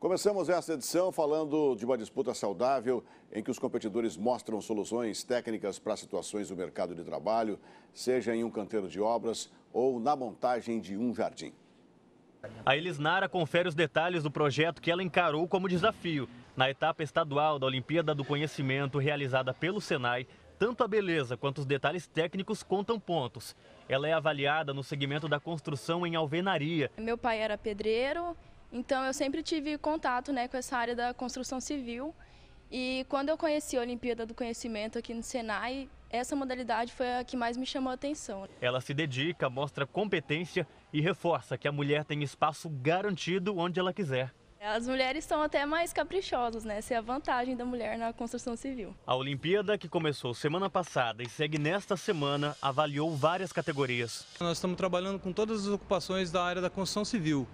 Começamos esta edição falando de uma disputa saudável em que os competidores mostram soluções técnicas para situações do mercado de trabalho, seja em um canteiro de obras ou na montagem de um jardim. A Elisnara confere os detalhes do projeto que ela encarou como desafio. Na etapa estadual da Olimpíada do Conhecimento, realizada pelo Senai, tanto a beleza quanto os detalhes técnicos contam pontos. Ela é avaliada no segmento da construção em alvenaria. Meu pai era pedreiro, então eu sempre tive contato né, com essa área da construção civil e quando eu conheci a Olimpíada do Conhecimento aqui no Senai, essa modalidade foi a que mais me chamou a atenção. Ela se dedica, mostra competência e reforça que a mulher tem espaço garantido onde ela quiser. As mulheres são até mais caprichosas, né? Essa é a vantagem da mulher na construção civil. A Olimpíada, que começou semana passada e segue nesta semana, avaliou várias categorias. Nós estamos trabalhando com todas as ocupações da área da construção civil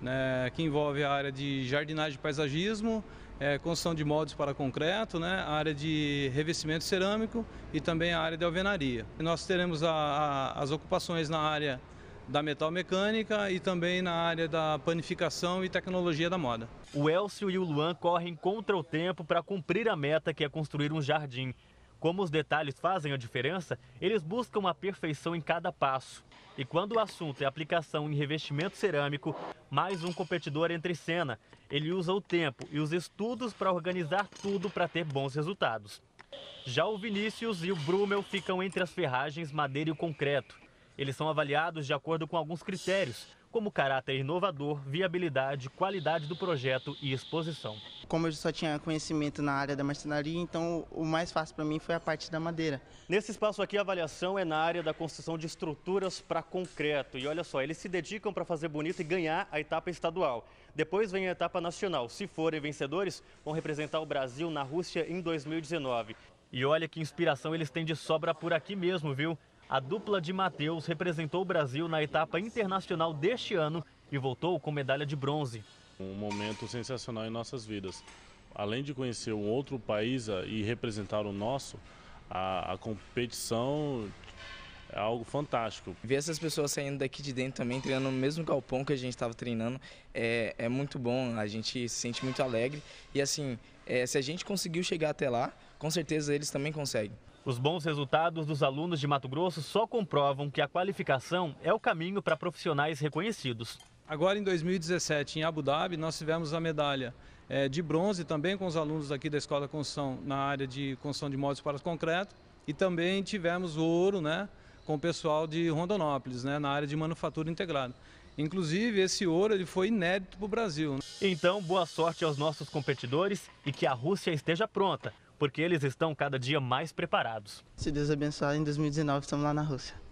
né, que envolve a área de jardinagem e paisagismo, é, construção de moldes para concreto, né, a área de revestimento cerâmico e também a área de alvenaria. E nós teremos a, a, as ocupações na área da metal mecânica e também na área da panificação e tecnologia da moda. O Elcio e o Luan correm contra o tempo para cumprir a meta que é construir um jardim. Como os detalhes fazem a diferença, eles buscam a perfeição em cada passo. E quando o assunto é aplicação em revestimento cerâmico, mais um competidor entra em cena. Ele usa o tempo e os estudos para organizar tudo para ter bons resultados. Já o Vinícius e o Brumel ficam entre as ferragens madeira e concreto. Eles são avaliados de acordo com alguns critérios, como caráter inovador, viabilidade, qualidade do projeto e exposição. Como eu só tinha conhecimento na área da marcenaria, então o mais fácil para mim foi a parte da madeira. Nesse espaço aqui, a avaliação é na área da construção de estruturas para concreto. E olha só, eles se dedicam para fazer bonito e ganhar a etapa estadual. Depois vem a etapa nacional. Se forem vencedores, vão representar o Brasil na Rússia em 2019. E olha que inspiração eles têm de sobra por aqui mesmo, viu? A dupla de Matheus representou o Brasil na etapa internacional deste ano e voltou com medalha de bronze. Um momento sensacional em nossas vidas. Além de conhecer um outro país ah, e representar o nosso, a, a competição é algo fantástico. Ver essas pessoas saindo daqui de dentro também, treinando no mesmo galpão que a gente estava treinando, é, é muito bom, a gente se sente muito alegre. E assim, é, se a gente conseguiu chegar até lá, com certeza eles também conseguem. Os bons resultados dos alunos de Mato Grosso só comprovam que a qualificação é o caminho para profissionais reconhecidos. Agora em 2017, em Abu Dhabi, nós tivemos a medalha eh, de bronze também com os alunos aqui da Escola Construção na área de construção de módulos para concreto e também tivemos ouro né, com o pessoal de Rondonópolis né, na área de manufatura integrada. Inclusive, esse ouro ele foi inédito para o Brasil. Né? Então, boa sorte aos nossos competidores e que a Rússia esteja pronta porque eles estão cada dia mais preparados. Se Deus abençoar, em 2019 estamos lá na Rússia.